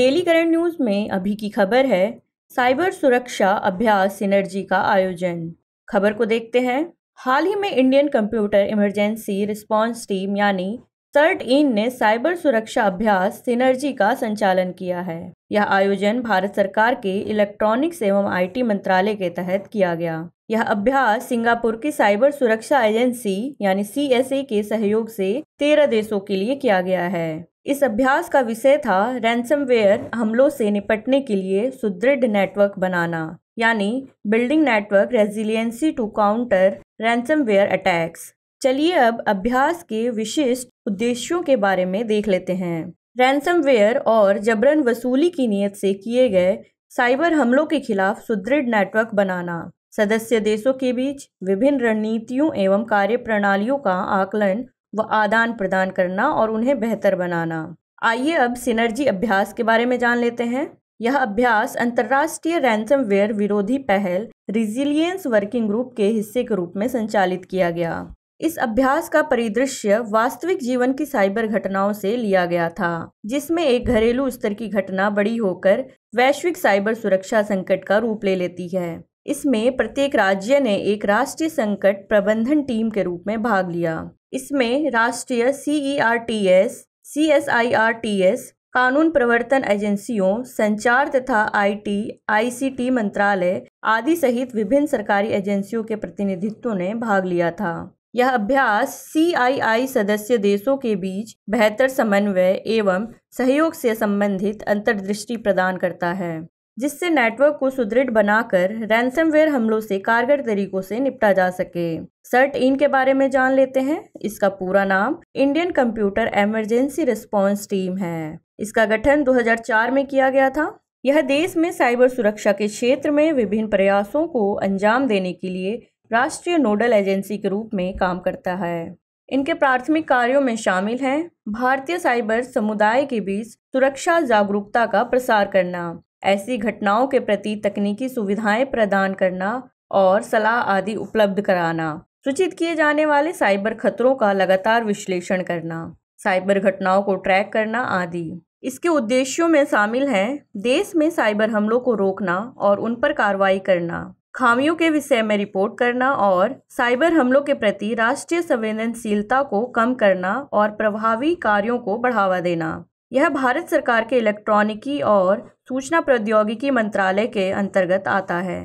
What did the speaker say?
daily current news में अभी की खबर है साइबर सुरक्षा अभ्यास सिनर्जी का आयोजन खबर को देखते हैं हाल ही में Indian computer emergency response team यानी सर्ट इन ने साइबर सुरक्षा अभ्यास सिनर्जी का संचालन किया है यह आयोजन भारत सरकार के इलेक्ट्रॉनिक्स एवं आईटी मंत्रालय के तहत किया गया यह अभ्यास सिंगापुर की साइबर सुरक्षा एजेंसी यानी सी के सहयोग से तेरह देशों के लिए किया गया है इस अभ्यास का विषय था रैnsomवेयर हमलों से निपटने के लिए सुदृढ़ नेटवर्क बनाना यानी building network resiliency to counter ransomware attacks चलिए अब अभ्यास के विशिष्ट उद्देश्यों के बारे में देख लेते हैं रैnsomवेयर और जबरन वसूली की नीयत से किए गए साइबर हमलों के खिलाफ सुदृढ़ नेटवर्क बनाना सदस्य देशों के बीच विभिन्न रणनीतियों एवं कार्य प्रणालियों का आकलन व आदान प्रदान करना और उन्हें बेहतर बनाना आइए अब सिनर्जी अभ्यास के बारे में जान लेते हैं यह अभ्यास अंतर्राष्ट्रीय रैंसमवेयर विरोधी पहल रिजिलियंस वर्किंग ग्रुप के हिस्से के रूप में संचालित किया गया इस अभ्यास का परिदृश्य वास्तविक जीवन की साइबर घटनाओं से लिया गया था जिसमें एक घरेलू स्तर की घटना बड़ी होकर वैश्विक साइबर सुरक्षा संकट का रूप ले लेती है इसमें प्रत्येक राज्य ने एक राष्ट्रीय संकट प्रबंधन टीम के रूप में भाग लिया इसमें राष्ट्रीय C E R T S C S I R T S कानून प्रवर्तन एजेंसियों संचार तथा आईटी, आईसीटी मंत्रालय आदि सहित विभिन्न सरकारी एजेंसियों के प्रतिनिधित्व ने भाग लिया था यह अभ्यास सीआईआई सदस्य देशों के बीच बेहतर समन्वय एवं सहयोग से संबंधित अंतर्दृष्टि प्रदान करता है जिससे नेटवर्क को सुदृढ़ बनाकर रैनसमवेयर हमलों से कारगर तरीकों से निपटा जा सके सर्ट इन के बारे में जान लेते हैं इसका पूरा नाम Indian computer emergency response team है इसका गठन 2004 में किया गया था यह देश में साइबर सुरक्षा के क्षेत्र में विभिन्न प्रयासों को अंजाम देने के लिए राष्ट्रीय नोडल एजेंसी के रूप में काम करता है इनके प्राथमिक कार्यों में शामिल हैं भारतीय साइबर समुदाय के बीच सुरक्षा जागरूकता का प्रसार करना ऐसी घटनाओं के प्रति तकनीकी सुविधाएं प्रदान करना और सलाह आदि उपलब्ध कराना सूचित किए जाने वाले साइबर खतरों का लगातार विश्लेषण करना साइबर घटनाओं को ट्रैक करना आदि इसके उद्देश्यों में शामिल हैं देश में साइबर हमलों को रोकना और उन पर कार्रवाई करना खामियों के विषय में रिपोर्ट करना और साइबर हमलों के प्रति राष्ट्रीय संवेदनशीलता को कम करना और प्रभावी कार्यों को बढ़ावा देना यह भारत सरकार के इलेक्ट्रॉनिकी और सूचना प्रौद्योगिकी मंत्रालय के अंतर्गत आता है